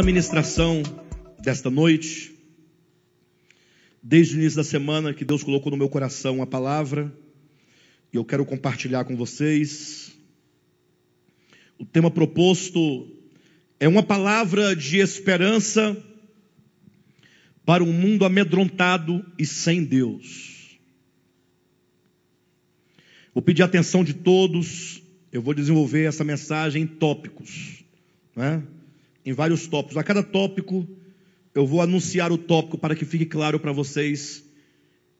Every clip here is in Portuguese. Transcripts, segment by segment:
A ministração desta noite, desde o início da semana que Deus colocou no meu coração a palavra, e eu quero compartilhar com vocês. O tema proposto é uma palavra de esperança para um mundo amedrontado e sem Deus. Vou pedir a atenção de todos, eu vou desenvolver essa mensagem em tópicos, né? em vários tópicos. A cada tópico, eu vou anunciar o tópico para que fique claro para vocês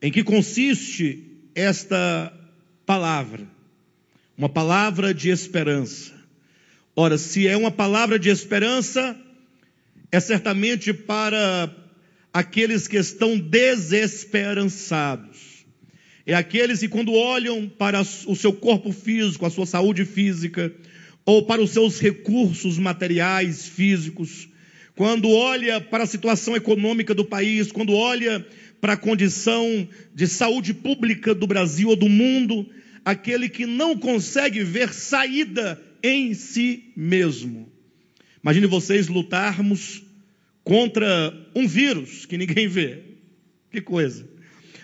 em que consiste esta palavra. Uma palavra de esperança. Ora, se é uma palavra de esperança, é certamente para aqueles que estão desesperançados. É aqueles que, quando olham para o seu corpo físico, a sua saúde física, ou para os seus recursos materiais, físicos, quando olha para a situação econômica do país, quando olha para a condição de saúde pública do Brasil ou do mundo, aquele que não consegue ver saída em si mesmo. Imagine vocês lutarmos contra um vírus que ninguém vê. Que coisa.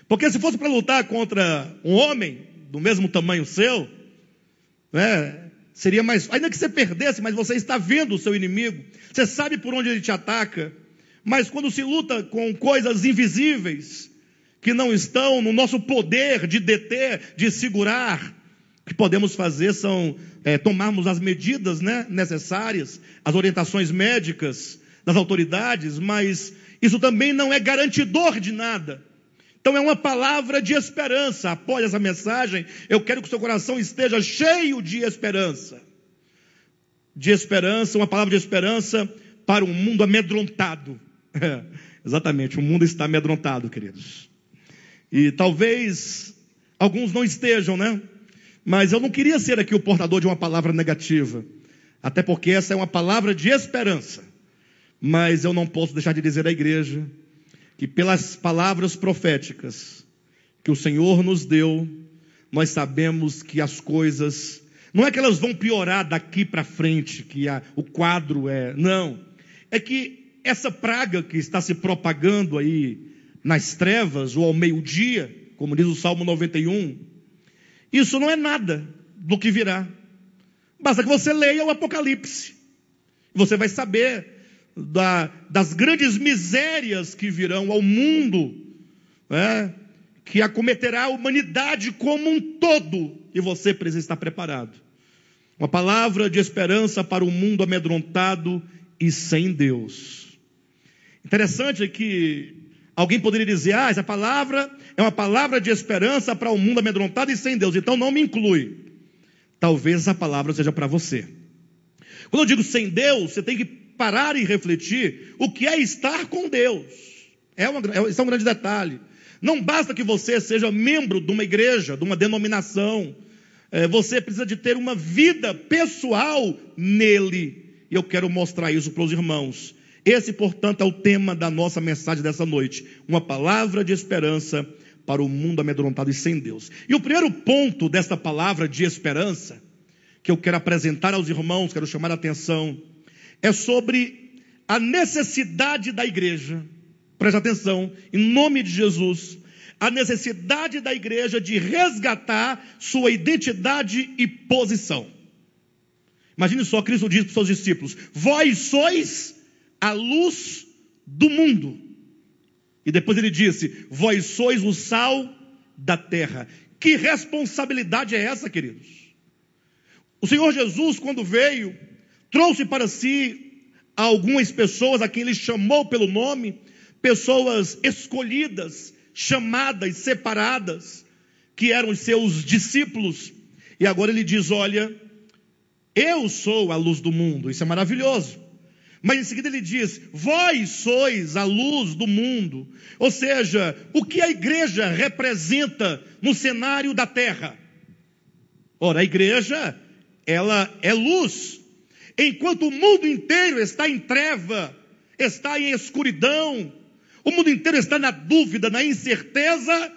Porque se fosse para lutar contra um homem do mesmo tamanho seu, né, Seria mais, ainda que você perdesse, mas você está vendo o seu inimigo, você sabe por onde ele te ataca. Mas quando se luta com coisas invisíveis, que não estão no nosso poder de deter, de segurar, o que podemos fazer são é, tomarmos as medidas né, necessárias, as orientações médicas das autoridades, mas isso também não é garantidor de nada. Então é uma palavra de esperança. Após essa mensagem, eu quero que o seu coração esteja cheio de esperança. De esperança, uma palavra de esperança para um mundo amedrontado. É, exatamente, o mundo está amedrontado, queridos. E talvez alguns não estejam, né? Mas eu não queria ser aqui o portador de uma palavra negativa. Até porque essa é uma palavra de esperança. Mas eu não posso deixar de dizer à igreja que pelas palavras proféticas que o Senhor nos deu, nós sabemos que as coisas não é que elas vão piorar daqui para frente, que a, o quadro é, não. É que essa praga que está se propagando aí nas trevas ou ao meio-dia, como diz o Salmo 91, isso não é nada do que virá. Basta que você leia o Apocalipse. Você vai saber da, das grandes misérias que virão ao mundo, né? que acometerá a humanidade como um todo, e você precisa estar preparado. Uma palavra de esperança para um mundo amedrontado e sem Deus. Interessante é que alguém poderia dizer: ah, essa palavra é uma palavra de esperança para um mundo amedrontado e sem Deus, então não me inclui. Talvez essa palavra seja para você. Quando eu digo sem Deus, você tem que parar e refletir o que é estar com Deus. É uma, é, isso é um grande detalhe. Não basta que você seja membro de uma igreja, de uma denominação. É, você precisa de ter uma vida pessoal nele. E eu quero mostrar isso para os irmãos. Esse, portanto, é o tema da nossa mensagem dessa noite. Uma palavra de esperança para o mundo amedrontado e sem Deus. E o primeiro ponto desta palavra de esperança que eu quero apresentar aos irmãos, quero chamar a atenção é sobre a necessidade da igreja, preste atenção, em nome de Jesus, a necessidade da igreja de resgatar sua identidade e posição. Imagine só, Cristo diz para os seus discípulos: Vós sois a luz do mundo. E depois ele disse: Vós sois o sal da terra. Que responsabilidade é essa, queridos? O Senhor Jesus, quando veio, Trouxe para si algumas pessoas a quem ele chamou pelo nome, pessoas escolhidas, chamadas, separadas, que eram os seus discípulos. E agora ele diz: Olha, eu sou a luz do mundo. Isso é maravilhoso. Mas em seguida ele diz: Vós sois a luz do mundo. Ou seja, o que a igreja representa no cenário da terra? Ora, a igreja, ela é luz. Enquanto o mundo inteiro está em treva, está em escuridão, o mundo inteiro está na dúvida, na incerteza,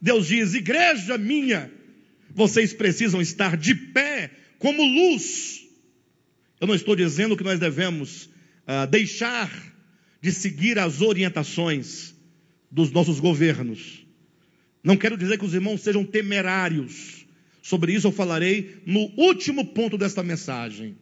Deus diz: Igreja minha, vocês precisam estar de pé como luz. Eu não estou dizendo que nós devemos ah, deixar de seguir as orientações dos nossos governos. Não quero dizer que os irmãos sejam temerários. Sobre isso eu falarei no último ponto desta mensagem.